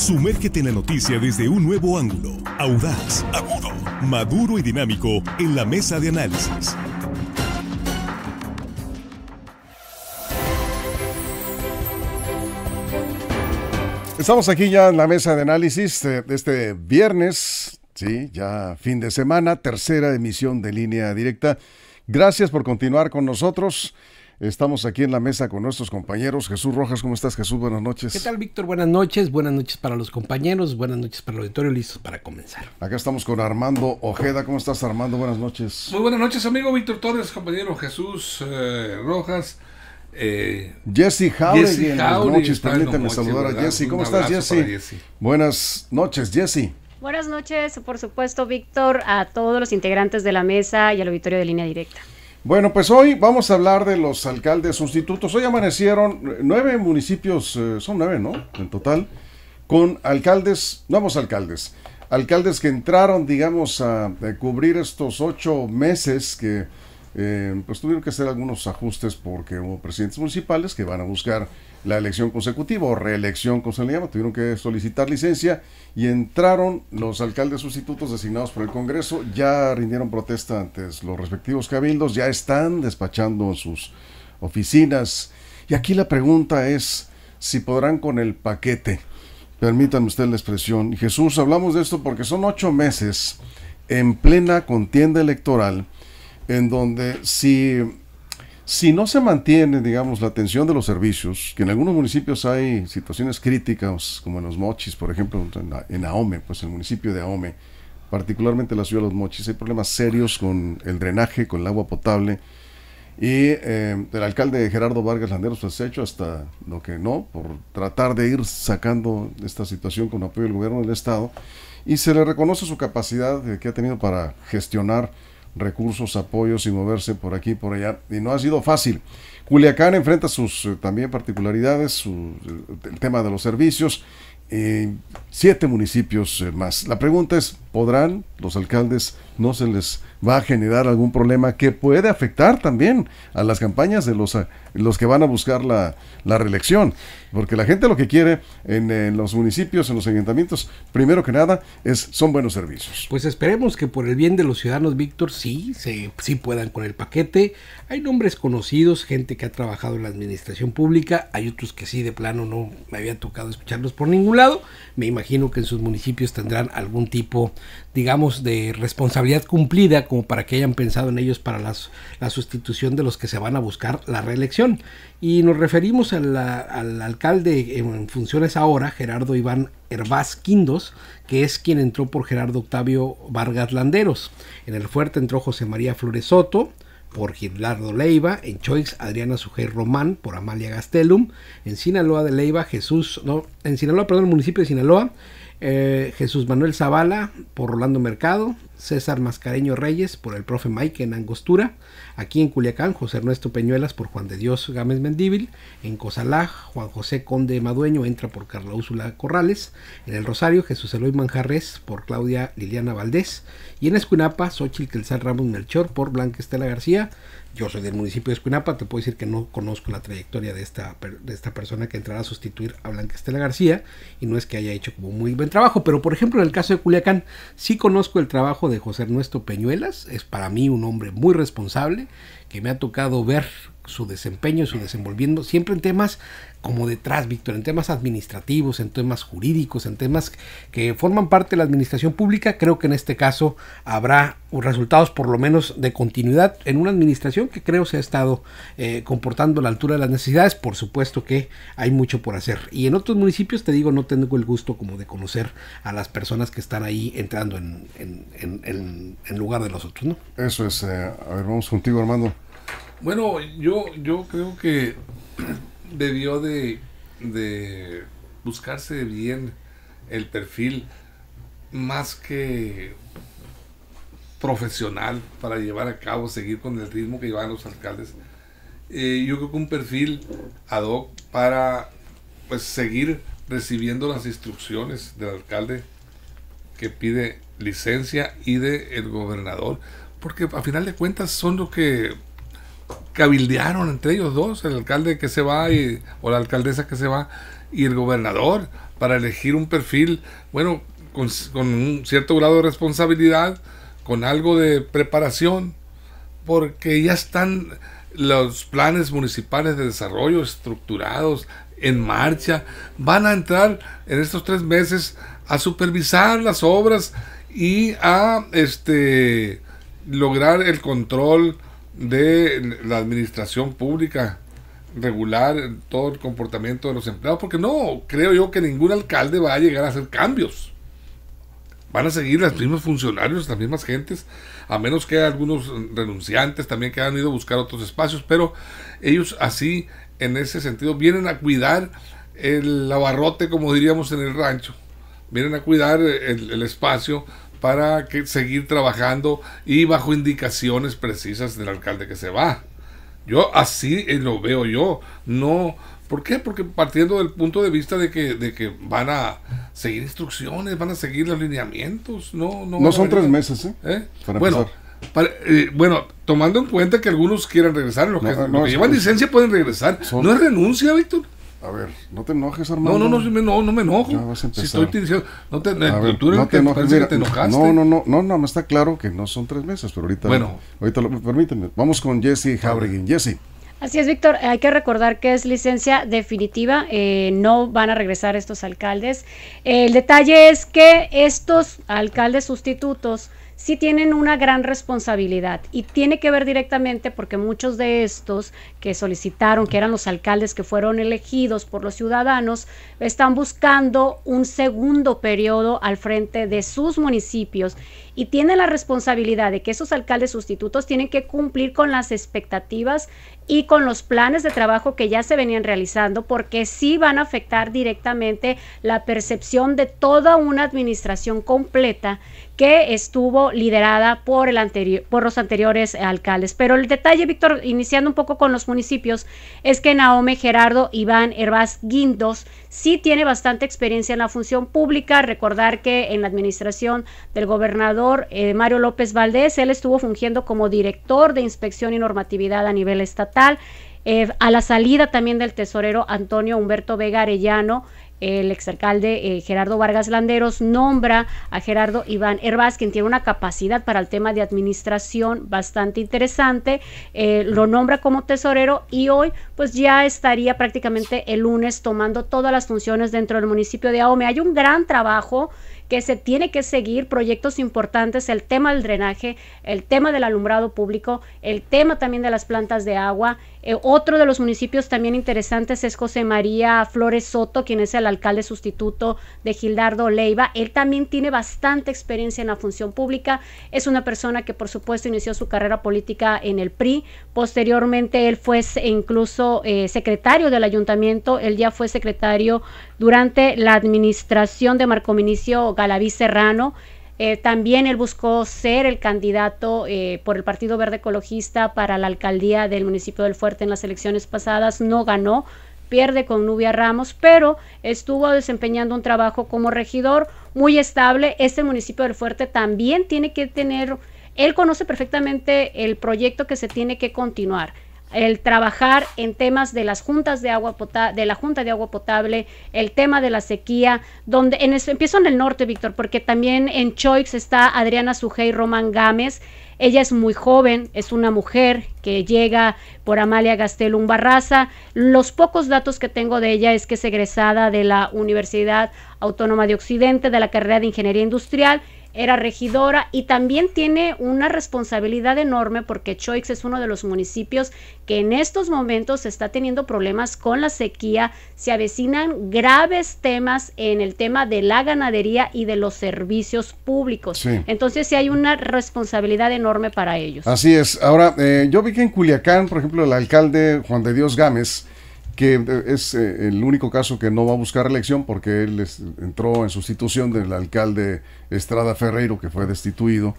Sumérgete en la noticia desde un nuevo ángulo, audaz, agudo, maduro y dinámico en la mesa de análisis. Estamos aquí ya en la mesa de análisis eh, de, este viernes, sí, ya fin de semana, tercera emisión de línea directa. Gracias por continuar con nosotros. Estamos aquí en la mesa con nuestros compañeros. Jesús Rojas, ¿cómo estás, Jesús? Buenas noches. ¿Qué tal, Víctor? Buenas noches. Buenas noches para los compañeros. Buenas noches para el auditorio. Listos para comenzar. Acá estamos con Armando Ojeda. ¿Cómo estás, Armando? Buenas noches. Muy buenas noches, amigo Víctor Torres, compañero Jesús eh, Rojas. Eh, Jesse Howley, buenas noches. Permíteme saludar a Jesse. ¿Cómo estás, Jesse? Buenas noches, Jesse. Buenas noches, por supuesto, Víctor, a todos los integrantes de la mesa y al auditorio de línea directa. Bueno, pues hoy vamos a hablar de los alcaldes sustitutos. Hoy amanecieron nueve municipios, eh, son nueve, ¿no? En total, con alcaldes, nuevos alcaldes. Alcaldes que entraron, digamos, a, cubrir estos ocho meses que eh, pues tuvieron que hacer algunos ajustes porque hubo presidentes municipales que van a buscar la elección consecutiva o reelección, como se le llama, tuvieron que solicitar licencia y entraron los alcaldes sustitutos designados por el Congreso, ya rindieron protesta ante los respectivos cabildos, ya están despachando sus oficinas. Y aquí la pregunta es si podrán con el paquete, permítanme usted la expresión, Jesús, hablamos de esto porque son ocho meses en plena contienda electoral, en donde si si no se mantiene, digamos, la atención de los servicios, que en algunos municipios hay situaciones críticas, como en los Mochis, por ejemplo, en Aome, pues el municipio de aome particularmente la ciudad de los Mochis, hay problemas serios con el drenaje, con el agua potable. Y eh, el alcalde Gerardo Vargas Landeros pues, ha hecho hasta lo que no, por tratar de ir sacando esta situación con apoyo del gobierno del Estado. Y se le reconoce su capacidad eh, que ha tenido para gestionar recursos, apoyos y moverse por aquí y por allá. Y no ha sido fácil. Culiacán enfrenta sus eh, también particularidades, eh, el, tema de los servicios. Eh, siete municipios más. La pregunta es, podrán, los alcaldes no se les va a generar algún problema que puede afectar también a las campañas de los, eh, los que van a buscar la, reelección. Porque la gente lo que quiere en, los municipios, en los ayuntamientos, primero que nada, es, son buenos servicios. Pues esperemos que por el bien de los ciudadanos, Víctor, sí, se, sí puedan con el paquete. Hay nombres conocidos, gente que ha trabajado en la administración pública, hay otros que sí, de plano no me había tocado escucharlos por ningún lado. Me imagino que en sus municipios tendrán algún tipo digamos, de responsabilidad cumplida como para que hayan pensado en ellos para las, la sustitución de los que se van a buscar la reelección. Y nos referimos al alcalde en funciones ahora, Gerardo Iván Hervás Quindos, que es quien entró por Gerardo Octavio Vargas Landeros. En el fuerte entró José María Flores Soto, por Gilardo Leiva, en Choix Adriana Sujer Román por Amalia Gastelum, en Sinaloa de Leiva Jesús, no, en Sinaloa, perdón, el municipio de Sinaloa, eh, Jesús Manuel Zavala por Rolando Mercado, César Mascareño Reyes por el profe Mike en Angostura, aquí en Culiacán, José Ernesto Peñuelas por Juan de Dios Gámez Mendíbil, en Cosalá, Juan José Conde Madueño entra por Carla Úsula Corrales, en El Rosario, Jesús Eloy Manjarres por Claudia Liliana Valdés, y en Escuinapa, Xochitl Quelzal Ramos Melchor por Blanca Estela García. Yo soy del municipio de Escuinapa, te puedo decir que no conozco la trayectoria de esta, de esta persona que entrará a sustituir a Blanca Estela García, y no es que haya hecho como muy buen trabajo, pero por ejemplo en el caso de Culiacán, sí conozco el trabajo de José Nuestro Peñuelas, es para mí un hombre muy responsable que me ha tocado ver su desempeño, su desenvolviendo, siempre en temas como detrás, Víctor, en temas administrativos, en temas jurídicos, en temas que forman parte de la administración pública, creo que en este caso habrá resultados por lo menos de continuidad en una administración que creo se ha estado eh, comportando a la altura de las necesidades, por supuesto que hay mucho por hacer. Y en otros municipios, te digo, no tengo el gusto como de conocer a las personas que están ahí entrando en, en, lugar de los otros, ¿no? Eso es, eh, a ver, vamos contigo Armando. Bueno, yo, yo creo que debió de, buscarse bien el perfil más que profesional para llevar a cabo, seguir con el ritmo que llevan los alcaldes. Eh, yo creo que un perfil ad hoc para pues seguir recibiendo las instrucciones del alcalde que pide licencia y del el gobernador, porque a final de cuentas son los que cabildearon entre ellos dos, el alcalde que se va y, o la alcaldesa que se va y el gobernador, para elegir un perfil, bueno, con, un cierto grado de responsabilidad, con algo de preparación, porque ya están los planes municipales de desarrollo estructurados, en marcha, van a entrar en estos tres meses a supervisar las obras y a este lograr el control de la administración pública, regular todo el comportamiento de los empleados, porque no creo yo que ningún alcalde va a llegar a hacer cambios. Van a seguir los mismos funcionarios, las mismas gentes, a menos que algunos renunciantes también que han ido a buscar otros espacios, pero ellos así, en ese sentido, vienen a cuidar el abarrote, como diríamos en el rancho, vienen a cuidar el, el espacio para que, seguir trabajando y bajo indicaciones precisas del alcalde que se va. Yo así eh, lo veo yo. No, ¿Por qué? Porque partiendo del punto de vista de que, de que van a seguir instrucciones, van a seguir los lineamientos. No, no, no son tres meses, ¿eh? ¿Eh? bueno, bueno, tomando en cuenta que algunos quieren regresar, los que, llevan licencia pueden regresar. no es renuncia, Víctor. A ver, no te enojes, Armando. No, no, no, me, no, me enojo. Ya vas a empezar. Si estoy diciendo, no te, a no te, enojes, te enojaste. No, no, no, no, no, me está claro que no son tres meses, pero ahorita. Bueno, ahorita lo, permíteme. Vamos con Jesse Jabreguin. Jesse. Así es, Víctor. Hay que recordar que es licencia definitiva. Eh, no van a regresar estos alcaldes. el detalle es que estos alcaldes sustitutos sí tienen una gran responsabilidad y tiene que ver directamente porque muchos de estos que solicitaron, que eran los alcaldes que fueron elegidos por los ciudadanos, están buscando un segundo periodo al frente de sus municipios y tienen la responsabilidad de que esos alcaldes sustitutos tienen que cumplir con las expectativas y con los planes de trabajo que ya se venían realizando, porque sí van a afectar directamente la percepción de toda una administración completa que estuvo liderada por, el por los anteriores alcaldes. Pero el detalle, Víctor, iniciando un poco con los municipios es que Naome Gerardo Iván hervás Guindos sí tiene bastante experiencia en la función pública. Recordar que en la administración del gobernador eh, Mario López Valdés, él estuvo fungiendo como director de inspección y normatividad a nivel estatal. Eh, a la salida también del tesorero Antonio Humberto Vega Arellano, el exalcalde eh, Gerardo Vargas Landeros nombra a Gerardo Iván Herbaz, quien tiene una capacidad para el tema de administración bastante interesante, eh, lo nombra como tesorero y hoy pues ya estaría prácticamente el lunes tomando todas las funciones dentro del municipio de Aome Hay un gran trabajo que se tiene que seguir proyectos importantes, el tema del drenaje, el tema del alumbrado público, el tema también de las plantas de agua. Eh, otro de los municipios también interesantes es José María Flores Soto, quien es el alcalde sustituto de Gildardo Leiva. Él también tiene bastante experiencia en la función pública. Es una persona que por supuesto inició su carrera política en el PRI. Posteriormente él fue e incluso eh, secretario del ayuntamiento. Él ya fue secretario durante la administración de Marco Minicio Galaví Serrano. Eh, también él buscó ser el candidato eh, por el Partido Verde Ecologista para la alcaldía del municipio del Fuerte en las elecciones pasadas. No ganó, pierde con Nubia Ramos, pero estuvo desempeñando un trabajo como regidor muy estable. Este municipio del Fuerte también tiene que tener, él conoce perfectamente el proyecto que se tiene que continuar el trabajar en temas de las juntas de agua potable, de la junta de agua potable, el tema de la sequía, donde en eso, empiezo en el norte, Víctor, porque también en Choix está Adriana sujey Román Gámez. Ella es muy joven, es una mujer que llega por Amalia Gastelum Barraza. Los pocos datos que tengo de ella es que es egresada de la Universidad Autónoma de Occidente, de la carrera de Ingeniería Industrial era regidora y también tiene una responsabilidad enorme porque Choix es uno de los municipios que en estos momentos está teniendo problemas con la sequía, se avecinan graves temas en el tema de la ganadería y de los servicios públicos. Entonces sí hay una responsabilidad enorme para ellos. Así es. Ahora, eh, yo vi que en Culiacán, por ejemplo, el alcalde Juan de Dios Gámez, que eh, es eh, el único caso que no va a buscar elección porque él entró en sustitución del alcalde Estrada Ferreiro, que fue destituido,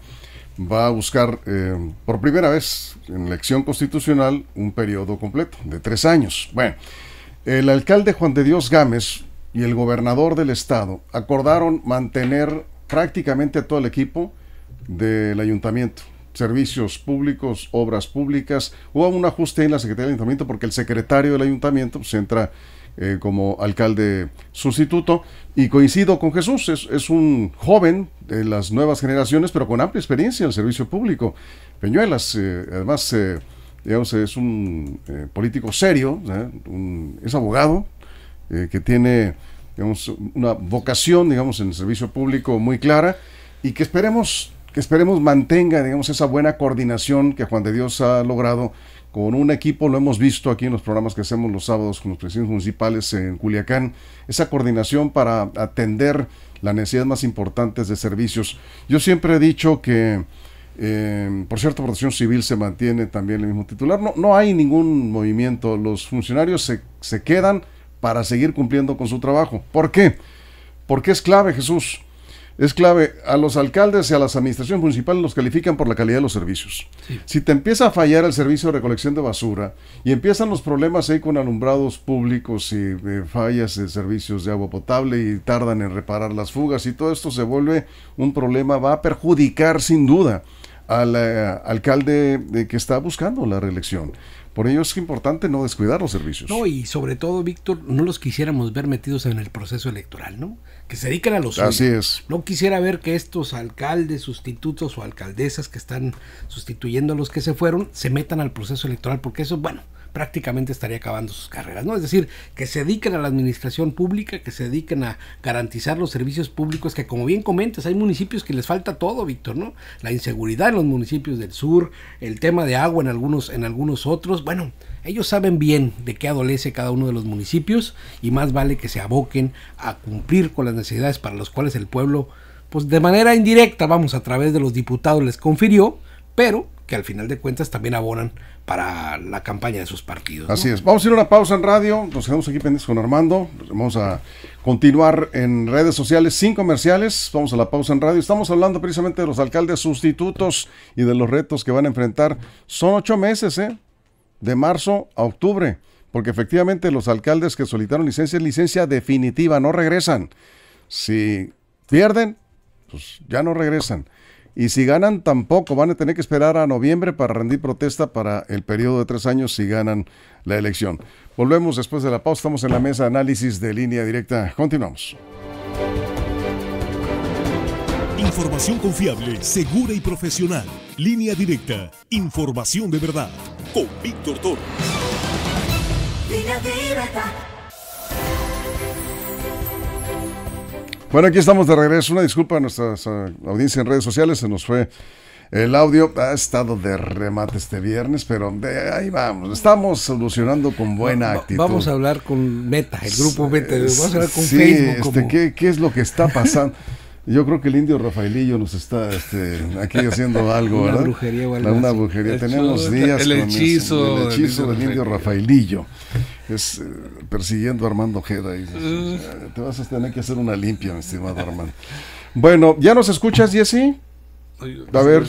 va a buscar eh, por primera vez en elección constitucional un periodo completo de tres años. Bueno, el alcalde Juan de Dios Gámez y el gobernador del estado acordaron mantener prácticamente a todo el equipo del ayuntamiento servicios públicos, obras públicas, o un ajuste en la Secretaría del Ayuntamiento, porque el secretario del Ayuntamiento se pues, entra eh, como alcalde sustituto. Y coincido con Jesús, es, un joven de las nuevas generaciones, pero con amplia experiencia en el servicio público. Peñuelas, eh, además, eh, digamos, es un político serio, es abogado, que tiene digamos, una vocación digamos, en el servicio público muy clara y que esperemos que esperemos mantenga, digamos, esa buena coordinación que Juan de Dios ha logrado con un equipo, lo hemos visto aquí en los programas que hacemos los sábados con los presidentes municipales en Culiacán, esa coordinación para atender las necesidades más importantes de servicios. Yo siempre he dicho que, eh, por cierto, Protección Civil se mantiene también el mismo titular. No, no hay ningún movimiento, los funcionarios se, se quedan para seguir cumpliendo con su trabajo. ¿Por qué? Porque es clave, Jesús es clave. A los alcaldes y a las administraciones municipales los califican por la calidad de los servicios. Si te empieza a fallar el servicio de recolección de basura y empiezan los problemas ahí con alumbrados públicos y eh, fallas de servicios de agua potable y tardan en reparar las fugas y todo esto se vuelve un problema, va a perjudicar sin duda al eh, alcalde eh, que está buscando la reelección. Por ello es importante no descuidar los servicios. No, y sobre todo, Víctor, no los quisiéramos ver metidos en el proceso electoral, ¿no? Que se dediquen a los... Así es. No quisiera ver que estos alcaldes, sustitutos o alcaldesas que están sustituyendo a los que se fueron, se metan al proceso electoral, porque eso, bueno, prácticamente estaría acabando sus carreras, ¿no? Es decir, que se dediquen a la administración pública, que se dediquen a garantizar los servicios públicos, que como bien comentas, hay municipios que les falta todo, Víctor, ¿no? La inseguridad en los municipios del sur, el tema de agua en algunos, en algunos otros, bueno, ellos saben bien de qué adolece cada uno de los municipios y más vale que se aboquen a cumplir con las necesidades para las cuales el pueblo, pues de manera indirecta, vamos, a través de los diputados les confirió, pero que al final de cuentas también abonan para la campaña de sus partidos. Así es. Vamos a ir a una pausa en radio. Nos quedamos aquí pendientes con Armando. Vamos a continuar en redes sociales sin comerciales. Vamos a la pausa en radio. Estamos hablando precisamente de los alcaldes sustitutos y de los retos que van a enfrentar. Son ocho meses, ¿eh? De marzo a octubre. Porque efectivamente los alcaldes que solicitaron licencia es licencia definitiva, no regresan. Si pierden, pues ya no regresan. Y si ganan, tampoco. Van a tener que esperar a noviembre para rendir protesta para el periodo de tres años si ganan la elección. Volvemos después de la pausa. Estamos en la mesa de análisis de línea directa. Continuamos. Información confiable, segura y profesional. Línea directa. Información de verdad. Con Víctor Torres. Línea directa. Bueno, aquí estamos de regreso. Una disculpa a nuestra audiencia en redes sociales, se nos fue el audio. Ha estado de remate este viernes, pero de ahí vamos. Estamos solucionando con buena actitud. Vamos a hablar con Meta, el grupo Meta. Vamos a hablar con sí, Facebook. Este, ¿Qué es lo que está pasando? Yo creo que el indio Rafaelillo nos está este, aquí haciendo algo, ¿verdad? Una brujería o Tenemos días el, hechizo, hechizo del indio Rafaelillo. Es eh, persiguiendo a Armando Jeda. Y, Te vas a tener que hacer una limpia, mi estimado Armando. Bueno, ¿ya nos escuchas, Jesse? A ver,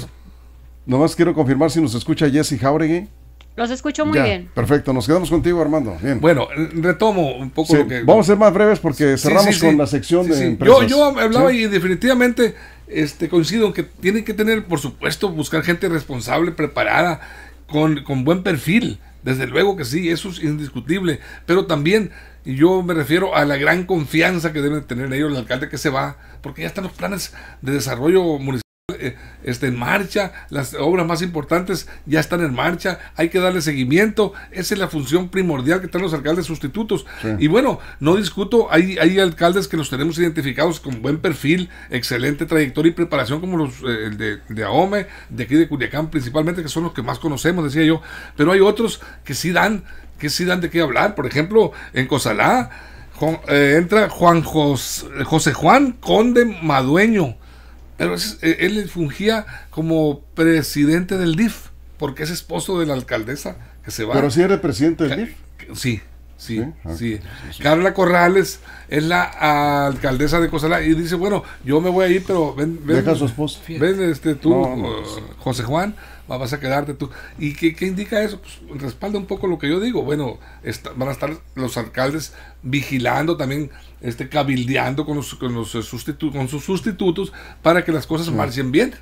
nomás quiero confirmar si nos escucha Jesse Jauregui. Los escucho muy bien. Perfecto, nos quedamos contigo, Armando. Bien. Bueno, retomo un poco lo que. Vamos a ser más breves porque cerramos con la sección de empresas. Yo, hablaba y definitivamente este, coincido que tienen que tener, por supuesto, buscar gente responsable, preparada, con, con buen perfil. Desde luego que sí, eso es indiscutible. Pero también yo me refiero a la gran confianza que deben tener ellos, el alcalde que se va, porque ya están los planes de desarrollo municipal. Eh, Está en marcha, las obras más importantes ya están en marcha, hay que darle seguimiento, esa es la función primordial que están los alcaldes sustitutos. Y bueno, no discuto, hay, hay alcaldes que los tenemos identificados con buen perfil, excelente trayectoria y preparación, como los eh, de, AOME, de aquí de Culiacán principalmente, que son los que más conocemos, decía yo, pero hay otros que sí dan, que sí dan de qué hablar, por ejemplo, en Cosalá. Eh, entra Juan José Juan Conde Madueño, pero eh, él fungía como presidente del DIF, porque es esposo de la alcaldesa que se va. Pero si era presidente del DIF. Sí, Sí, ¿Sí? Carla Corrales es la alcaldesa de Cozalá y dice, bueno, yo me voy a ir, pero ven, ven Ven, este, tú, eh, José Juan, vas a quedarte tú. ¿Y qué, qué, indica eso? Pues, respalda un poco lo que yo digo. Bueno, van a estar los alcaldes vigilando también, este, cabildeando con, con, los eh, con sus sustitutos para que las cosas marchen bien.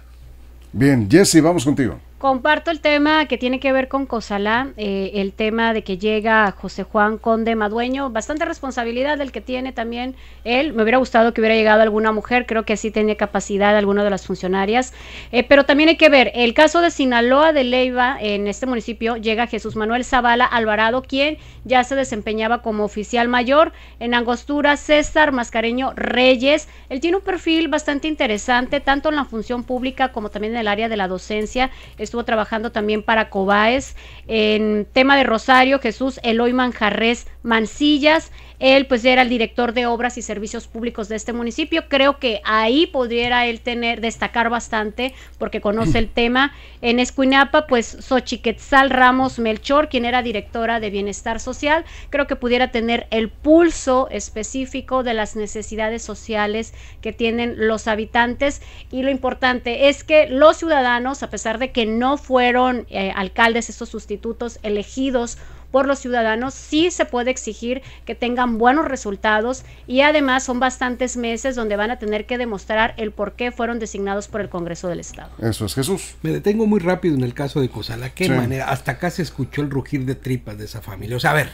Bien, Jesse, vamos contigo. Comparto el tema que tiene que ver con Cosalá, eh, el tema de que llega José Juan Conde Madueño, bastante responsabilidad del que tiene también él. Me hubiera gustado que hubiera llegado alguna mujer, creo que sí tenía capacidad alguna de las funcionarias. Eh, pero también hay que ver, el caso de Sinaloa de Leiva, en este municipio, llega Jesús Manuel Zavala Alvarado, quien ya se desempeñaba como oficial mayor en Angostura, César Mascareño Reyes. Él tiene un perfil bastante interesante, tanto en la función pública como también en el área de la docencia estuvo trabajando también para Cobaes. En tema de Rosario, Jesús Eloy Manjarres Mancillas. Él pues era el director de obras y servicios públicos de este municipio. Creo que ahí pudiera él tener, destacar bastante porque conoce el tema. En Escuinapa pues Xochiquetzal Ramos Melchor, quien era directora de Bienestar Social, creo que pudiera tener el pulso específico de las necesidades sociales que tienen los habitantes. Y lo importante es que los ciudadanos, a pesar de que no fueron eh, alcaldes, esos sustitutos elegidos por los ciudadanos, sí se puede exigir que tengan buenos resultados y además son bastantes meses donde van a tener que demostrar el por qué fueron designados por el Congreso del Estado. Eso es Jesús. Me detengo muy rápido en el caso de Cosala. ¿Qué manera? Hasta acá se escuchó el rugir de tripas de esa familia. O sea, a ver,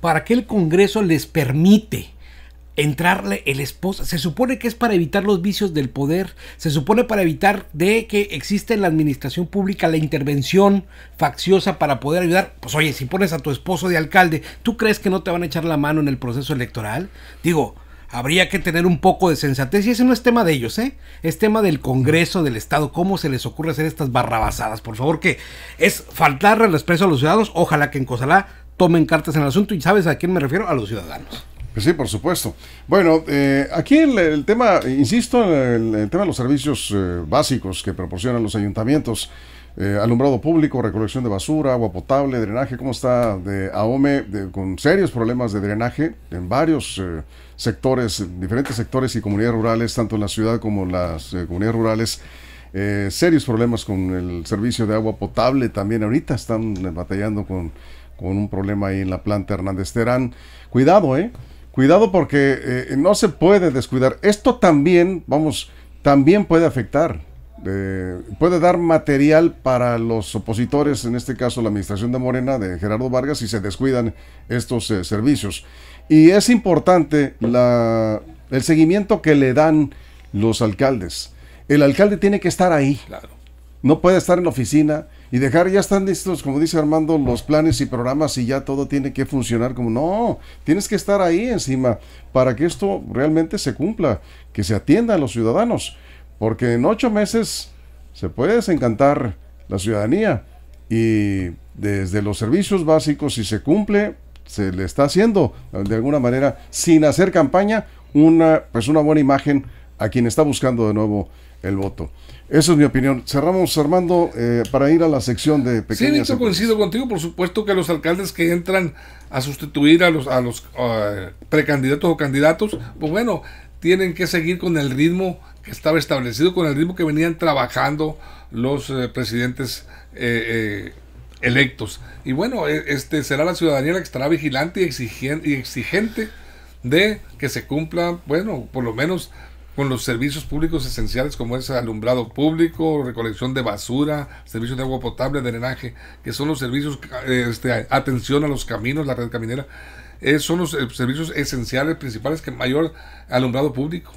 ¿para qué el Congreso les permite? entrarle el esposo. Se supone que es para evitar los vicios del poder, se supone para evitar de que exista en la administración pública la intervención facciosa para poder ayudar. Pues oye, si pones a tu esposo de alcalde, ¿tú crees que no te van a echar la mano en el proceso electoral? Digo, habría que tener un poco de sensatez. Y ese no es tema de ellos, ¿eh? Es tema del Congreso, del Estado. ¿Cómo se les ocurre hacer estas barrabasadas? Por favor, que es faltarle el respeto a los ciudadanos. Ojalá que en Cosalá tomen cartas en el asunto. ¿Y sabes a quién me refiero? A los ciudadanos. Pues sí, por supuesto. Bueno, eh, aquí el, tema, insisto, el, el, tema de los servicios eh, básicos que proporcionan los ayuntamientos, eh, alumbrado público, recolección de basura, agua potable, drenaje, ¿cómo está de AOME con serios problemas de drenaje en varios sectores, diferentes sectores y comunidades rurales, tanto en la ciudad como en las comunidades rurales? serios problemas con el servicio de agua potable también ahorita están batallando con, con un problema ahí en la planta Hernández Terán. Cuidado, ¿eh? Cuidado porque eh, no se puede descuidar. Esto también, vamos, también puede afectar. Eh, puede dar material para los opositores, en este caso la administración de Morena, de Gerardo Vargas, si se descuidan estos eh, servicios. Y es importante la, el seguimiento que le dan los alcaldes. El alcalde tiene que estar ahí. Claro no puede estar en la oficina y dejar, ya están listos, como dice Armando, los planes y programas y ya todo tiene que funcionar como, no, tienes que estar ahí encima para que esto realmente se cumpla, que se atienda a los ciudadanos, porque en ocho meses se puede desencantar la ciudadanía y desde los servicios básicos, si se cumple, se le está haciendo de alguna manera, sin hacer campaña, una, pues una buena imagen a quien está buscando de nuevo el voto. Esa es mi opinión. Cerramos, Armando, eh, para ir a la sección de pequeñas. Sí, yo coincido contigo. Por supuesto que los alcaldes que entran a sustituir a los, a los ah, precandidatos o candidatos, pues bueno, tienen que seguir con el ritmo que estaba establecido, con el ritmo que venían trabajando los eh, presidentes eh, electos. Y bueno, e, este será la ciudadanía la que estará vigilante y y exigente de que se cumpla, bueno, por lo menos con los servicios públicos esenciales como es alumbrado público, recolección de basura, servicios de agua potable, drenaje, que son los servicios, este, atención a los caminos, la red caminera, eh, son los eh, servicios esenciales principales que mayor alumbrado público,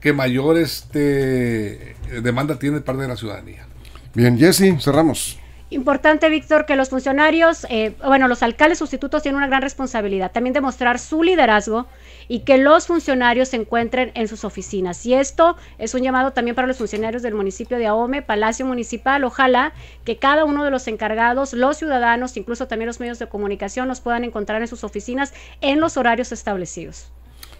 que mayor este, demanda tiene parte de la ciudadanía. Bien, Jesse, cerramos. Importante, Víctor, que los funcionarios, eh, bueno, los alcaldes sustitutos tienen una gran responsabilidad, también demostrar su liderazgo y que los funcionarios se encuentren en sus oficinas. Y esto es un llamado también para los funcionarios del municipio de Ahome, Palacio Municipal. Ojalá que cada uno de los encargados, los ciudadanos, incluso también los medios de comunicación, los puedan encontrar en sus oficinas en los horarios establecidos.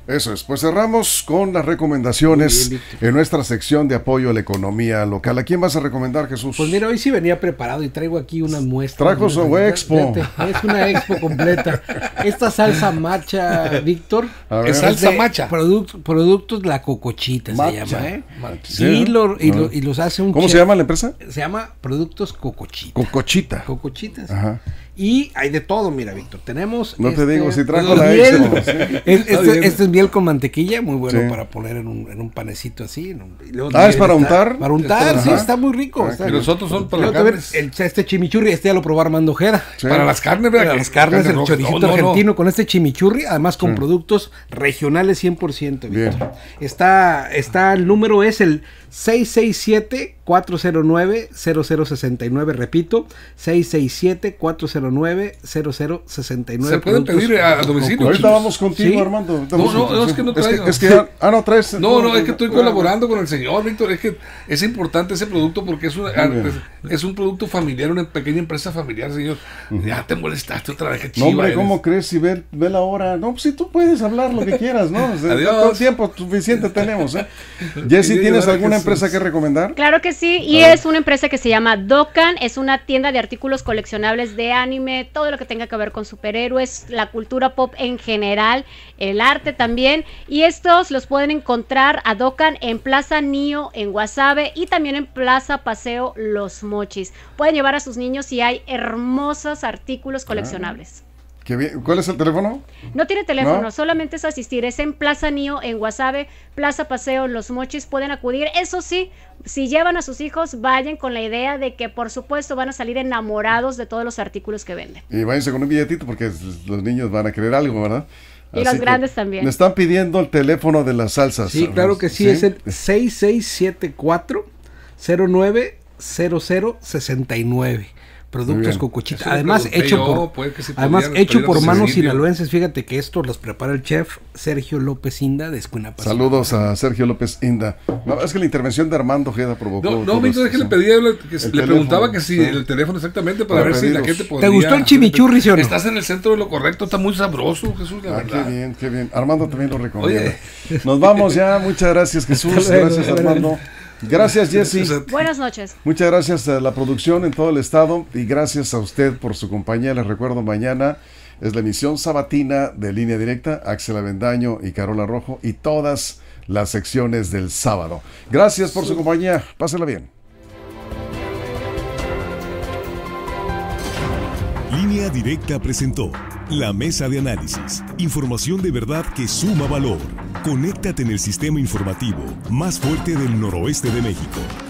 Eso es, pues cerramos con las recomendaciones en nuestra sección de apoyo a la economía local. ¿A quién vas a recomendar, Jesús? Pues mira, hoy sí venía preparado y traigo aquí una muestra. Trajo su expo. Es una expo completa. Esta salsa macha, Víctor. Es salsa macha. productos La Cocochita se llama, ¿eh? Ah. y, los hace un... ¿Cómo se llama la empresa? Se llama Productos Cocochita. Cocochita. Cocochitas. Ajá. Y hay de todo, mira, Víctor. Tenemos. No te este, digo, si trajo la miel. este, este es miel con mantequilla, muy bueno para poner en un, panecito así. ah, es para untar. Para untar, sí, está muy rico. Ah, y los otros son para ver, Este chimichurri, este ya lo probó Armando Para las carnes, ¿verdad? Para las carnes, el argentino con este chimichurri, además con productos regionales 100%, Víctor. Está, está, el número es el 667-409-0069, repito, 667-409-0069. Se pueden pedir a, domicilio. Ahorita vamos contigo, Armando. No, no, es que no traigo. Ah, ah, no, traes. No, no, es que estoy colaborando con el señor, Víctor. Es que es importante ese producto porque es, un producto familiar, una pequeña empresa familiar, señor. Ya te molestaste otra vez, que No, hombre, ¿cómo crees? Si ve, ve la hora. No, pues si tú puedes hablar lo que quieras, ¿no? tiempo suficiente tenemos, ¿eh? si ¿tienes alguna empresa? empresa que recomendar? Claro que sí, y es una empresa que se llama Docan. es una tienda de artículos coleccionables de anime, todo lo que tenga que ver con superhéroes, la cultura pop en general, el arte también, y estos los pueden encontrar a Dokkan en Plaza Nio en Guasave y también en Plaza Paseo Los Mochis. Pueden llevar a sus niños y hay hermosos artículos coleccionables. ¿Cuál es el teléfono? No tiene teléfono, solamente es asistir. Es en Plaza Nío, en Guasave, Plaza Paseo, Los Mochis. Pueden acudir. Eso sí, si llevan a sus hijos, vayan con la idea de que, por supuesto, van a salir enamorados de todos los artículos que venden. Y váyanse con un billetito porque los niños van a querer algo, ¿verdad? Y los grandes también. Me están pidiendo el teléfono de las salsas. Sí, claro que sí, ¿Sí? es el 6674 090069 productos cocochita. Además, hecho por, además hecho por manos sinaloenses. Fíjate que esto los prepara el chef Sergio López Inda de Escuinapa. Saludos a Sergio López Inda. verdad es que la intervención de Armando Ojeda provocó. No, no, Víctor, es que le preguntaba que si el teléfono exactamente para, ver si la gente puede ¿Te gustó el chimichurri, sí Estás en el centro de lo correcto, está muy sabroso, Jesús, la ah, Qué bien, qué bien. Armando también lo recomienda. Nos vamos ya, muchas gracias, Jesús. gracias, Armando. Gracias, Jesse. Buenas noches. Muchas gracias a la producción en todo el estado y gracias a usted por su compañía. Les recuerdo, mañana es la emisión sabatina de Línea Directa, Axel Avendaño y Carola Rojo y todas las secciones del sábado. Gracias por su compañía. Pásela bien. Línea Directa presentó la mesa de análisis. Información de verdad que suma valor. Conéctate en el sistema informativo más fuerte del noroeste de México.